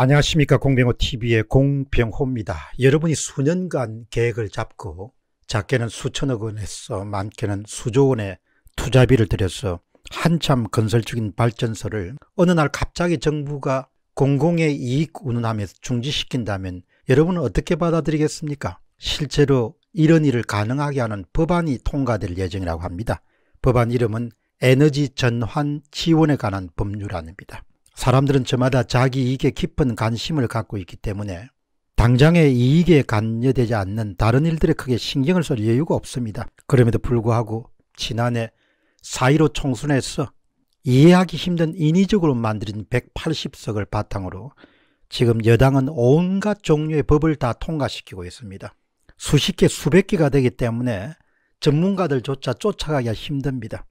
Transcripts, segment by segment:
안녕하십니까 공병호 TV의 공병호입니다. 여러분이 수년간 계획을 잡고 작게는 수천억 원에서 많게는 수조 원의 투자비를 들여서 한참 건설 중인 발전소를 어느 날 갑자기 정부가 공공의 이익 운운하면서 중지시킨다면 여러분은 어떻게 받아들이겠습니까? 실제로 이런 일을 가능하게 하는 법안이 통과될 예정이라고 합니다. 법안 이름은 에너지 전환 지원에 관한 법률안입니다. 사람들은 저마다 자기 이익에 깊은 관심을 갖고 있기 때문에 당장의 이익에 관여되지 않는 다른 일들에 크게 신경을 쓸 여유가 없습니다. 그럼에도 불구하고 지난해 4.15 총선에서 이해하기 힘든 인위적으로 만들어진 180석을 바탕으로 지금 여당은 온갖 종류의 법을 다 통과시키고 있습니다. 수십 개, 수백 개가 되기 때문에 전문가들조차 쫓아가기가 힘듭니다.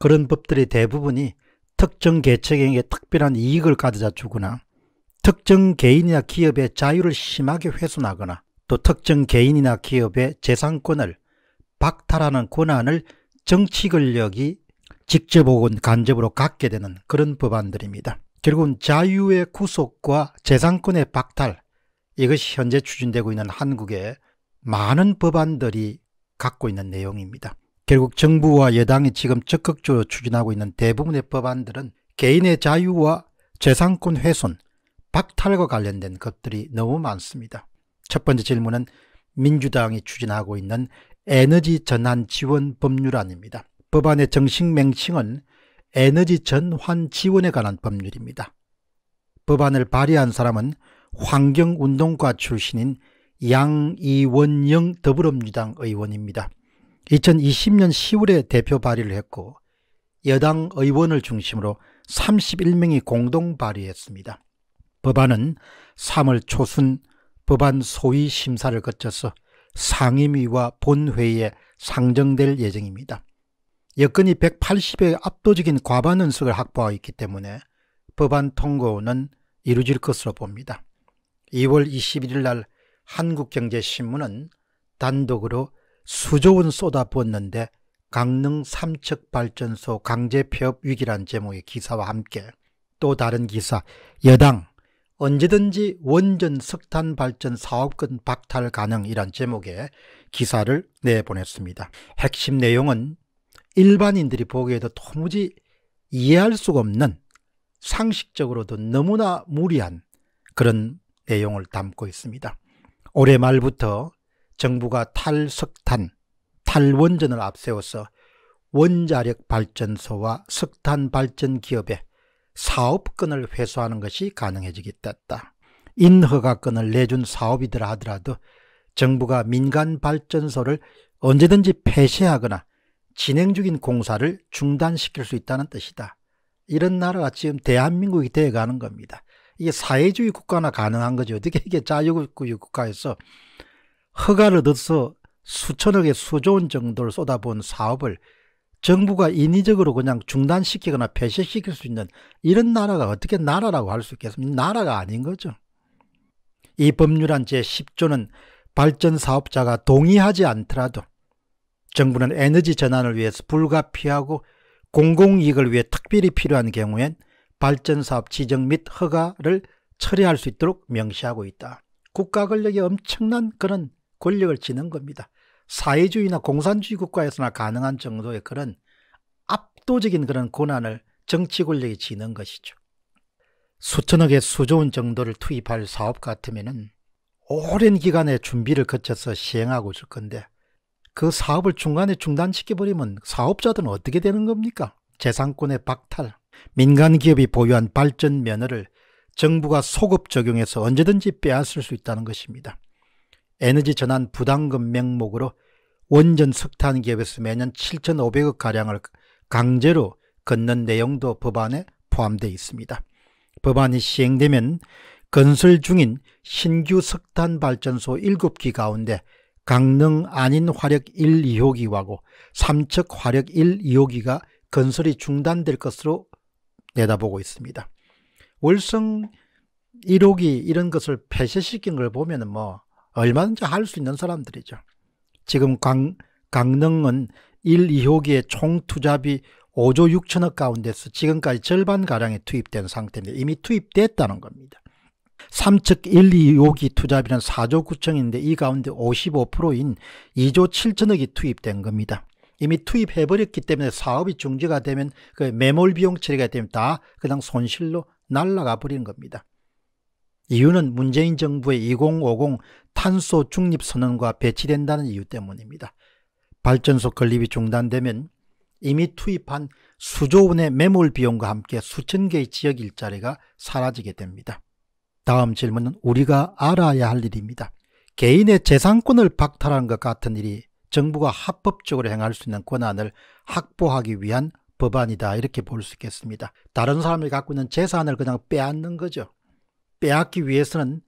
그런 법들의 대부분이 특정 계층에게 특별한 이익을 가져다 주거나 특정 개인이나 기업의 자유를 심하게 훼손하거나 또 특정 개인이나 기업의 재산권을 박탈하는 권한을 정치 권력이 직접 혹은 간접으로 갖게 되는 그런 법안들입니다. 결국은 자유의 구속과 재산권의 박탈 이것이 현재 추진되고 있는 한국의 많은 법안들이 갖고 있는 내용입니다. 결국 정부와 여당이 지금 적극적으로 추진하고 있는 대부분의 법안들은 개인의 자유와 재산권 훼손, 박탈과 관련된 것들이 너무 많습니다. 첫 번째 질문은 민주당이 추진하고 있는 에너지 전환 지원 법률안입니다. 법안의 정식 명칭은 에너지 전환 지원에 관한 법률입니다. 법안을 발의한 사람은 환경운동가 출신인 양이원영 더불어민주당 의원입니다. 2020년 10월에 대표 발의를 했고 여당 의원을 중심으로 31명이 공동 발의했습니다. 법안은 3월 초순 법안 소위 심사를 거쳐서 상임위와 본회의에 상정될 예정입니다. 여건이 180의 압도적인 과반 의석을 확보하고 있기 때문에 법안 통과는 이루어질 것으로 봅니다. 2월 21일 날 한국경제신문은 단독으로 수조원 쏟아부었는데 강릉 삼척발전소 강제 폐업 위기란 제목의 기사와 함께 또 다른 기사 여당 언제든지 원전 석탄 발전 사업권 박탈 가능이란 제목의 기사를 내보냈습니다. 핵심 내용은 일반인들이 보기에도 도무지 이해할 수가 없는 상식적으로도 너무나 무리한 그런 내용을 담고 있습니다. 올해 말부터 정부가 탈석탄, 탈원전을 앞세워서 원자력 발전소와 석탄 발전 기업의 사업권을 회수하는 것이 가능해지게됐다 인허가권을 내준 사업이더라 하더라도 정부가 민간 발전소를 언제든지 폐쇄하거나 진행 중인 공사를 중단시킬 수 있다는 뜻이다. 이런 나라가 지금 대한민국이 되어가는 겁니다. 이게 사회주의 국가나 가능한 거죠. 어떻게 이게 자유국가에서 허가를 얻어서 수천억의 수조원 정도를 쏟아부은 사업을 정부가 인위적으로 그냥 중단시키거나 폐쇄시킬 수 있는 이런 나라가 어떻게 나라라고 할 수 있겠습니까? 나라가 아닌 거죠. 이 법률안 제10조는 발전사업자가 동의하지 않더라도 정부는 에너지 전환을 위해서 불가피하고 공공이익을 위해 특별히 필요한 경우엔 발전사업 지정 및 허가를 처리할 수 있도록 명시하고 있다. 국가 권력의 엄청난 그런 권력을 지는 겁니다. 사회주의나 공산주의 국가에서나 가능한 정도의 그런 압도적인 그런 권한을 정치 권력이 지는 것이죠. 수천억의 수조원 정도를 투입할 사업 같으면 오랜 기간의 준비를 거쳐서 시행하고 있을 건데 그 사업을 중간에 중단시켜버리면 사업자들은 어떻게 되는 겁니까? 재산권의 박탈, 민간 기업이 보유한 발전 면허를 정부가 소급 적용해서 언제든지 빼앗을 수 있다는 것입니다. 에너지 전환 부담금 명목으로 원전 석탄 기업에서 매년 7,500억 가량을 강제로 걷는 내용도 법안에 포함되어 있습니다. 법안이 시행되면 건설 중인 신규 석탄 발전소 7기 가운데 강릉 안인 화력 1, 2호기와고 삼척 화력 1, 2호기가 건설이 중단될 것으로 내다보고 있습니다. 월성 1호기 이런 것을 폐쇄시킨 걸 보면 뭐 얼마든지 할 수 있는 사람들이죠. 지금 강, 강릉은 1, 2호기의총 투자비 5조 6천억 가운데서 지금까지 절반가량이 투입된 상태입니다. 이미 투입됐다는 겁니다. 3측 1, 2호기 투자비는 4조 9천인데 이 가운데 55%인 2조 7천억이 투입된 겁니다. 이미 투입해버렸기 때문에 사업이 중지가 되면 그 매몰 비용 처리가 되면 다 그냥 손실로 날라가 버리는 겁니다. 이유는 문재인 정부의 2050 탄소 중립 선언과 배치된다는 이유 때문입니다. 발전소 건립이 중단되면 이미 투입한 수조 원의 매몰 비용과 함께 수천 개의 지역 일자리가 사라지게 됩니다. 다음 질문은 우리가 알아야 할 일입니다. 개인의 재산권을 박탈한 것 같은 일이 정부가 합법적으로 행할 수 있는 권한을 확보하기 위한 법안이다 이렇게 볼 수 있겠습니다. 다른 사람이 갖고 있는 재산을 그냥 빼앗는 거죠. 빼앗기 위해서는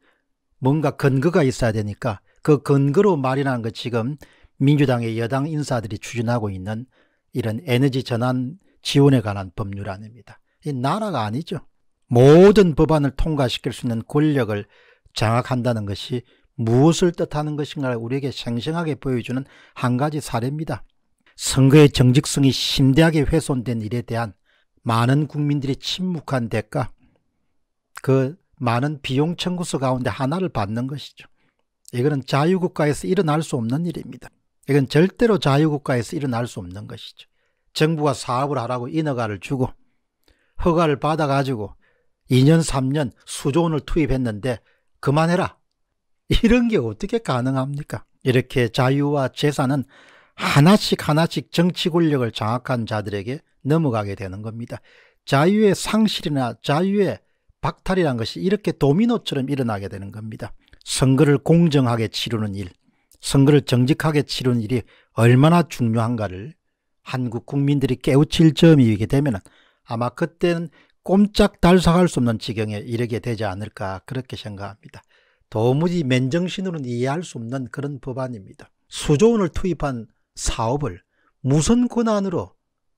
뭔가 근거가 있어야 되니까 그 근거로 마련한 것 지금 민주당의 여당 인사들이 추진하고 있는 이런 에너지 전환 지원에 관한 법률 안입니다이 나라가 아니죠. 모든 법안을 통과시킬 수 있는 권력을 장악한다는 것이 무엇을 뜻하는 것인가를 우리에게 생생하게 보여주는 한 가지 사례입니다. 선거의 정직성이 심대하게 훼손된 일에 대한 많은 국민들이 침묵한 대가, 그 많은 비용 청구서 가운데 하나를 받는 것이죠. 이거는 자유국가에서 일어날 수 없는 일입니다. 이건 절대로 자유국가에서 일어날 수 없는 것이죠. 정부가 사업을 하라고 인허가를 주고 허가를 받아가지고 2년, 3년 수조 원을 투입했는데 그만해라. 이런 게 어떻게 가능합니까? 이렇게 자유와 재산은 하나씩 하나씩 정치 권력을 장악한 자들에게 넘어가게 되는 겁니다. 자유의 상실이나 자유의 박탈이란 것이 이렇게 도미노처럼 일어나게 되는 겁니다. 선거를 공정하게 치르는 일, 선거를 정직하게 치르는 일이 얼마나 중요한가를 한국 국민들이 깨우칠 점이게 되면 아마 그때는 꼼짝 달싹할 수 없는 지경에 이르게 되지 않을까 그렇게 생각합니다. 도무지 맨정신으로는 이해할 수 없는 그런 법안입니다. 수조원을 투입한 사업을 무슨 권한으로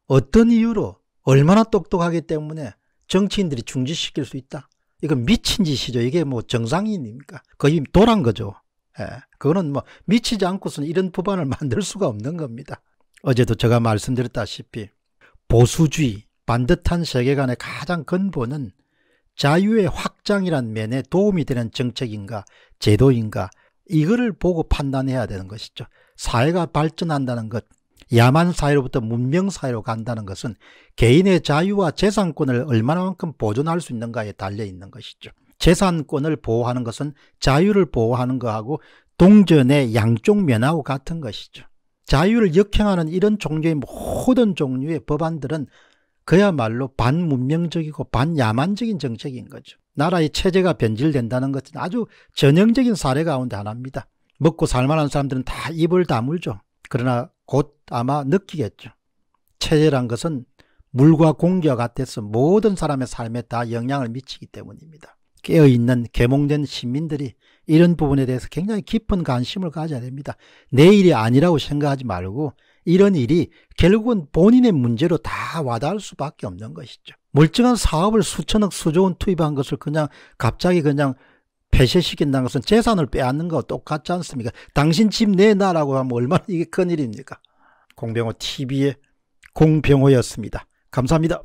어떤 이유로 얼마나 똑똑하기 때문에 정치인들이 중지시킬 수 있다. 이건 미친 짓이죠. 이게 뭐 정상인입니까? 거의 도란 거죠. 예. 그거는 뭐 미치지 않고서는 이런 법안을 만들 수가 없는 겁니다. 어제도 제가 말씀드렸다시피 보수주의, 반듯한 세계관의 가장 근본은 자유의 확장이란 면에 도움이 되는 정책인가 제도인가 이거를 보고 판단해야 되는 것이죠. 사회가 발전한다는 것, 야만 사회로부터 문명 사회로 간다는 것은 개인의 자유와 재산권을 얼마나만큼 보존할 수 있는가에 달려 있는 것이죠. 재산권을 보호하는 것은 자유를 보호하는 것하고 동전의 양쪽 면하고 같은 것이죠. 자유를 역행하는 이런 종류의 모든 종류의 법안들은 그야말로 반문명적이고 반야만적인 정책인 거죠. 나라의 체제가 변질된다는 것은 아주 전형적인 사례 가운데 하나입니다. 먹고 살만한 사람들은 다 입을 다물죠. 그러나 곧 아마 느끼겠죠. 체제란 것은 물과 공기와 같아서 모든 사람의 삶에 다 영향을 미치기 때문입니다. 깨어있는 개몽된 시민들이 이런 부분에 대해서 굉장히 깊은 관심을 가져야 됩니다. 내 일이 아니라고 생각하지 말고 이런 일이 결국은 본인의 문제로 다 와닿을 수밖에 없는 것이죠. 멀쩡한 사업을 수천억 수조원 투입한 것을 그냥 갑자기 그냥 폐쇄시킨다는 것은 재산을 빼앗는 거 똑같지 않습니까? 당신 집 내놔라고 하면 얼마나 이게 큰일입니까? 공병호 TV의 공병호였습니다. 감사합니다.